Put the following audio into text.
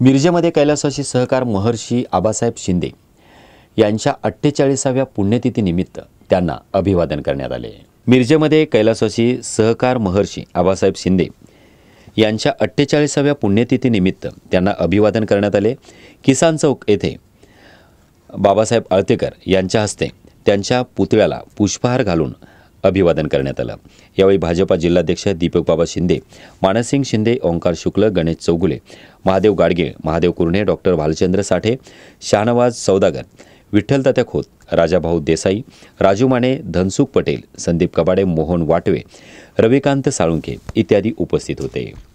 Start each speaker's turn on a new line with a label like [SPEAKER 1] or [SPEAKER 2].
[SPEAKER 1] मिरजेमध्ये कैलासाशी सहकार महर्षी आबासाहेब शिंदे यांच्या अठ्ठेचाळीसाव्या पुण्यतिथीनिमित्त त्यांना अभिवादन करण्यात आले मिरजेमध्ये कैलासाशी सहकार महर्षी आबासाहेब शिंदे यांच्या अठ्ठेचाळीसाव्या पुण्यतिथीनिमित्त त्यांना अभिवादन करण्यात आले किसान चौक येथे बाबासाहेब आळतेकर यांच्या हस्ते त्यांच्या पुतळ्याला पुष्पहार घालून अभिवादन करण्यात आलं यावेळी भाजपा जिल्हाध्यक्ष दीपक बाबा शिंदे मानसिंग शिंदे ओंकार शुक्ल गणेश चौगुले महादेव गाडगे महादेव कुर्णे डॉक्टर भालचंद्र साठे शाहनवाज सौदागर विठ्ठल तात्या खोत राजाभाऊ देसाई राजू माने धनसुख पटेल संदीप कबाडे मोहन वाटवे रविकांत साळुंखे इत्यादी उपस्थित होते